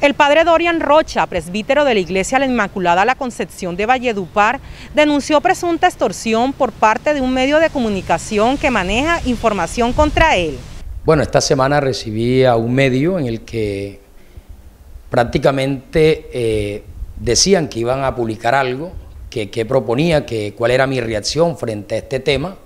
El padre Dorian Rocha, presbítero de la Iglesia La Inmaculada La Concepción de Valledupar, denunció presunta extorsión por parte de un medio de comunicación que maneja información contra él. Bueno, esta semana recibí a un medio en el que prácticamente eh, decían que iban a publicar algo, que, proponía, que cuál era mi reacción frente a este tema,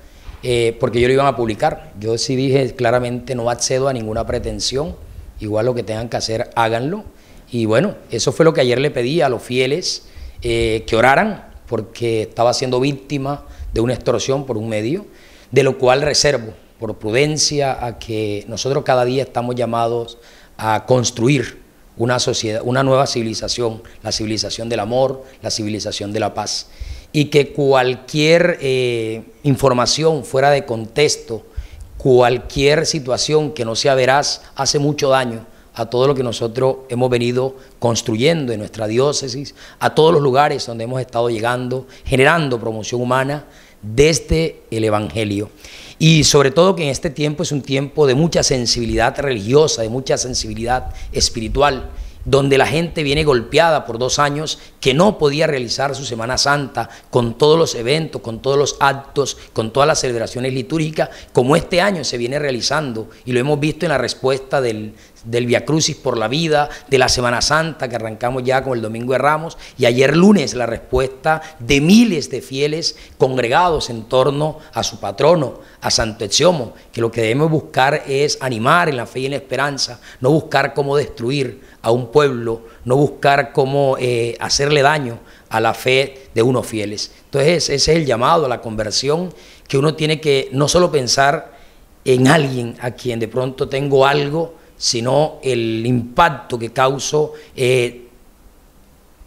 eh, porque yo lo iban a publicar. Yo sí dije claramente no accedo a ninguna pretensión, igual lo que tengan que hacer, háganlo y bueno, eso fue lo que ayer le pedí a los fieles eh, que oraran, porque estaba siendo víctima de una extorsión por un medio, de lo cual reservo por prudencia a que nosotros cada día estamos llamados a construir una sociedad, una nueva civilización, la civilización del amor, la civilización de la paz, y que cualquier eh, información fuera de contexto, cualquier situación que no sea veraz, hace mucho daño a todo lo que nosotros hemos venido construyendo en nuestra diócesis, a todos los lugares donde hemos estado llegando, generando promoción humana desde el Evangelio. Y sobre todo que en este tiempo es un tiempo de mucha sensibilidad religiosa, de mucha sensibilidad espiritual donde la gente viene golpeada por dos años, que no podía realizar su Semana Santa con todos los eventos, con todos los actos, con todas las celebraciones litúrgicas, como este año se viene realizando y lo hemos visto en la respuesta del, del Via Crucis por la vida, de la Semana Santa que arrancamos ya con el Domingo de Ramos y ayer lunes la respuesta de miles de fieles congregados en torno a su patrono, a Santo Etiomo, que lo que debemos buscar es animar en la fe y en la esperanza, no buscar cómo destruir a un pueblo, no buscar cómo eh, hacerle daño a la fe de unos fieles. Entonces ese es el llamado a la conversión, que uno tiene que no solo pensar en alguien a quien de pronto tengo algo, sino el impacto que causo eh,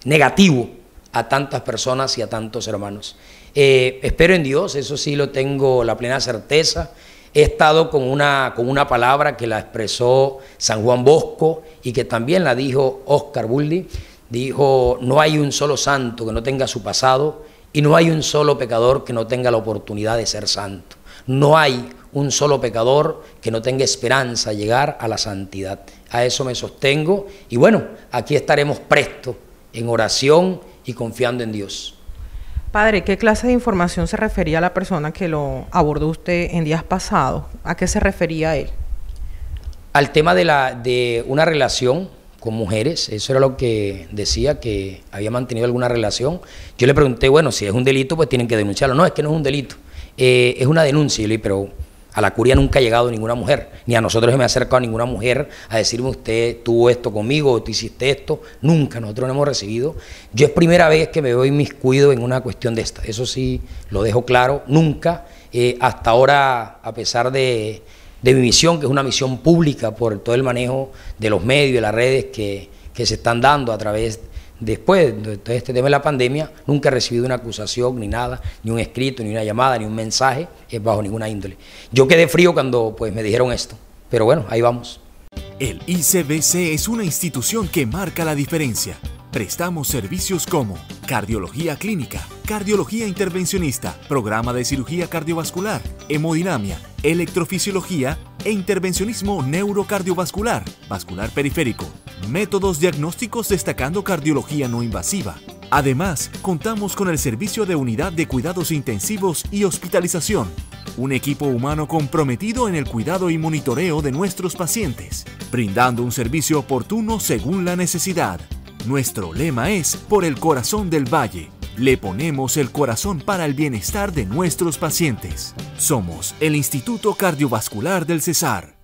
negativo a tantas personas y a tantos hermanos. Eh, espero en Dios, eso sí lo tengo la plena certeza. He estado con una, con una palabra que la expresó San Juan Bosco y que también la dijo Oscar Buldi. Dijo, no hay un solo santo que no tenga su pasado y no hay un solo pecador que no tenga la oportunidad de ser santo. No hay un solo pecador que no tenga esperanza de llegar a la santidad. A eso me sostengo y bueno, aquí estaremos prestos en oración y confiando en Dios. Padre, ¿qué clase de información se refería a la persona que lo abordó usted en días pasados? ¿A qué se refería él? Al tema de, la, de una relación con mujeres, eso era lo que decía, que había mantenido alguna relación. Yo le pregunté, bueno, si es un delito, pues tienen que denunciarlo. No, es que no es un delito, eh, es una denuncia. pero a la curia nunca ha llegado ninguna mujer, ni a nosotros se me ha acercado ninguna mujer a decirme usted tuvo esto conmigo, o tú hiciste esto. Nunca, nosotros no hemos recibido. Yo es primera vez que me veo inmiscuido en una cuestión de esta. Eso sí, lo dejo claro, nunca. Eh, hasta ahora, a pesar de, mi misión, que es una misión pública por todo el manejo de los medios, y las redes que, que se están dando a través después de este tema de la pandemia, nunca he recibido una acusación ni nada, ni un escrito, ni una llamada, ni un mensaje, eh, bajo ninguna índole. Yo quedé frío cuando pues, me dijeron esto, pero bueno, ahí vamos. El ICBC es una institución que marca la diferencia. Prestamos servicios como cardiología clínica, cardiología intervencionista, programa de cirugía cardiovascular, hemodinamia, electrofisiología e intervencionismo neurocardiovascular, vascular periférico, métodos diagnósticos destacando cardiología no invasiva. Además, contamos con el servicio de unidad de cuidados intensivos y hospitalización, un equipo humano comprometido en el cuidado y monitoreo de nuestros pacientes, brindando un servicio oportuno según la necesidad. Nuestro lema es Por el corazón del valle, le ponemos el corazón para el bienestar de nuestros pacientes. Somos el Instituto Cardiovascular del Cesar.